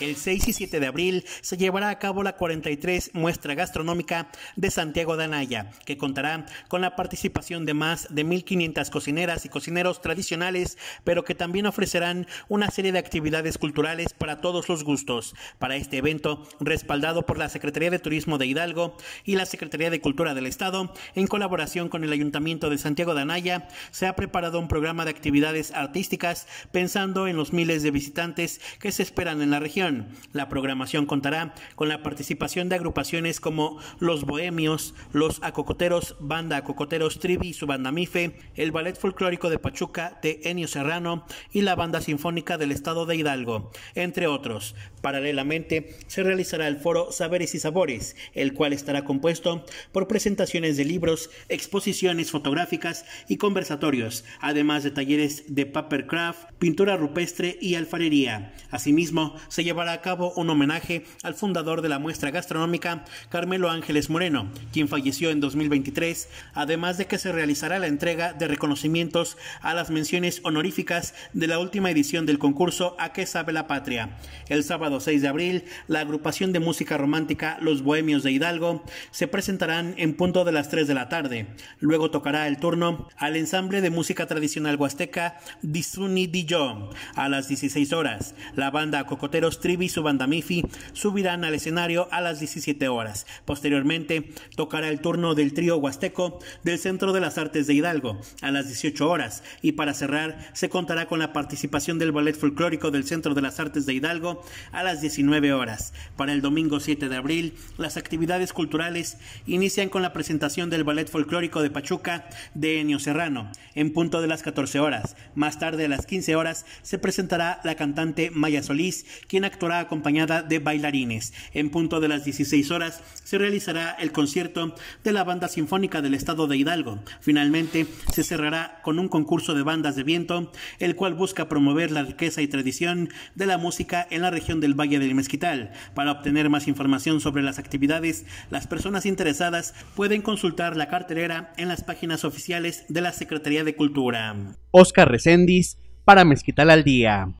El 6 y 7 de abril se llevará a cabo la 43 muestra gastronómica de Santiago de Anaya, que contará con la participación de más de 1.500 cocineras y cocineros tradicionales, pero que también ofrecerán una serie de actividades culturales para todos los gustos. Para este evento, respaldado por la Secretaría de Turismo de Hidalgo y la Secretaría de Cultura del Estado, en colaboración con el Ayuntamiento de Santiago de Anaya, se ha preparado un programa de actividades artísticas pensando en los miles de visitantes que se esperan en la región la programación contará con la participación de agrupaciones como Los Bohemios, Los Acocoteros, Banda Acocoteros Trivi y su banda Mife, el Ballet Folclórico de Pachuca de Enio Serrano y la Banda Sinfónica del Estado de Hidalgo, entre otros. Paralelamente, se realizará el foro Saberes y Sabores, el cual estará compuesto por presentaciones de libros, exposiciones fotográficas y conversatorios, además de talleres de papercraft, pintura rupestre y alfarería. Asimismo, se llevará a cabo un homenaje al fundador de la muestra gastronómica, Carmelo Ángeles Moreno, quien falleció en 2023, además de que se realizará la entrega de reconocimientos a las menciones honoríficas de la última edición del concurso A qué sabe la patria. El sábado 6 de abril, la agrupación de música romántica Los Bohemios de Hidalgo se presentarán en punto de las 3 de la tarde. Luego tocará el turno al ensamble de música tradicional huasteca Disuni Dijon a las 16 horas. La banda Cocoteros y su banda Mifi subirán al escenario a las 17 horas. Posteriormente, tocará el turno del trío huasteco del Centro de las Artes de Hidalgo a las 18 horas. Y para cerrar, se contará con la participación del Ballet Folclórico del Centro de las Artes de Hidalgo a las 19 horas. Para el domingo 7 de abril, las actividades culturales inician con la presentación del Ballet Folclórico de Pachuca de Enio Serrano, en punto de las 14 horas. Más tarde, a las 15 horas, se presentará la cantante Maya Solís, quien actúa acompañada de bailarines. En punto de las 16 horas se realizará el concierto de la Banda Sinfónica del Estado de Hidalgo. Finalmente, se cerrará con un concurso de bandas de viento, el cual busca promover la riqueza y tradición de la música en la región del Valle del Mezquital. Para obtener más información sobre las actividades, las personas interesadas pueden consultar la cartelera en las páginas oficiales de la Secretaría de Cultura. Oscar Recendis para Mezquital al Día.